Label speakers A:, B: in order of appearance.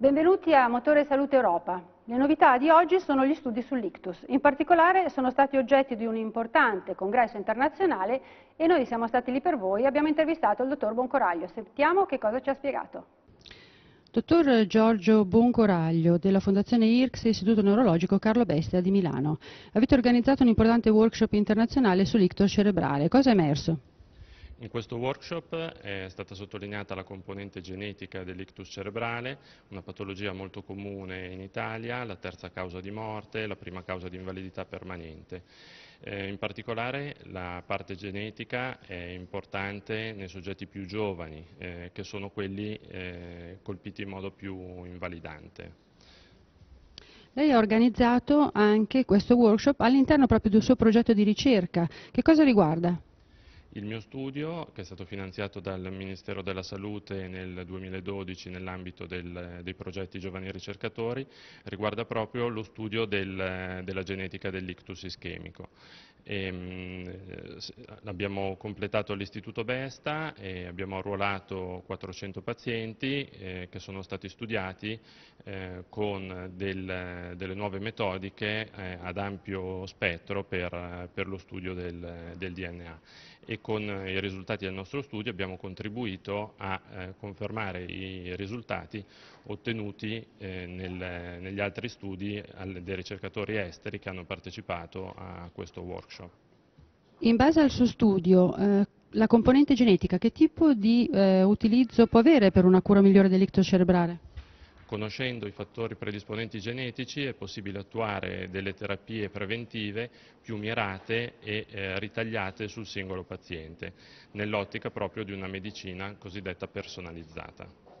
A: Benvenuti a Motore Salute Europa. Le novità di oggi sono gli studi sull'ictus. In particolare sono stati oggetti di un importante congresso internazionale e noi siamo stati lì per voi. Abbiamo intervistato il dottor Boncoraglio. Sentiamo che cosa ci ha spiegato. Dottor Giorgio Boncoraglio della Fondazione IRCS Istituto Neurologico Carlo Bestia di Milano. Avete organizzato un importante workshop internazionale sull'ictus cerebrale. Cosa è emerso?
B: In questo workshop è stata sottolineata la componente genetica dell'ictus cerebrale, una patologia molto comune in Italia, la terza causa di morte, la prima causa di invalidità permanente. Eh, in particolare la parte genetica è importante nei soggetti più giovani, eh, che sono quelli eh, colpiti in modo più invalidante.
A: Lei ha organizzato anche questo workshop all'interno proprio del suo progetto di ricerca. Che cosa riguarda?
B: Il mio studio, che è stato finanziato dal Ministero della Salute nel 2012 nell'ambito dei progetti Giovani Ricercatori, riguarda proprio lo studio del, della genetica dell'ictus ischemico. L'abbiamo ehm, completato all'Istituto Besta e abbiamo arruolato 400 pazienti eh, che sono stati studiati eh, con del, delle nuove metodiche eh, ad ampio spettro per, per lo studio del, del DNA. E con i risultati del nostro studio abbiamo contribuito a eh, confermare i risultati ottenuti eh, nel, negli altri studi al, dei ricercatori esteri che hanno partecipato a questo workshop.
A: In base al suo studio, eh, la componente genetica che tipo di eh, utilizzo può avere per una cura migliore dell'ictus cerebrale?
B: Conoscendo i fattori predisponenti genetici è possibile attuare delle terapie preventive più mirate e eh, ritagliate sul singolo paziente, nell'ottica proprio di una medicina cosiddetta personalizzata.